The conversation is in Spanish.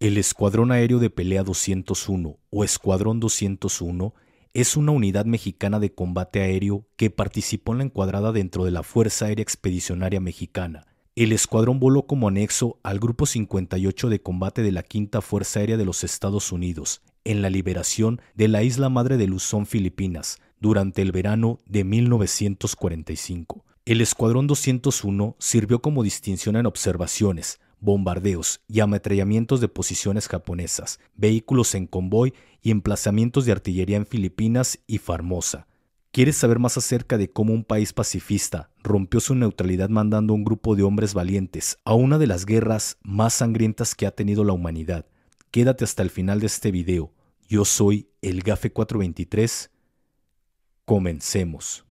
El Escuadrón Aéreo de Pelea 201 o Escuadrón 201 es una unidad mexicana de combate aéreo que participó en la encuadrada dentro de la Fuerza Aérea Expedicionaria Mexicana. El escuadrón voló como anexo al Grupo 58 de combate de la Quinta Fuerza Aérea de los Estados Unidos en la liberación de la isla madre de Luzón, Filipinas, durante el verano de 1945. El Escuadrón 201 sirvió como distinción en observaciones, bombardeos y ametrallamientos de posiciones japonesas, vehículos en convoy y emplazamientos de artillería en Filipinas y Farmosa. ¿Quieres saber más acerca de cómo un país pacifista rompió su neutralidad mandando un grupo de hombres valientes a una de las guerras más sangrientas que ha tenido la humanidad? Quédate hasta el final de este video. Yo soy el Gafe 423. Comencemos.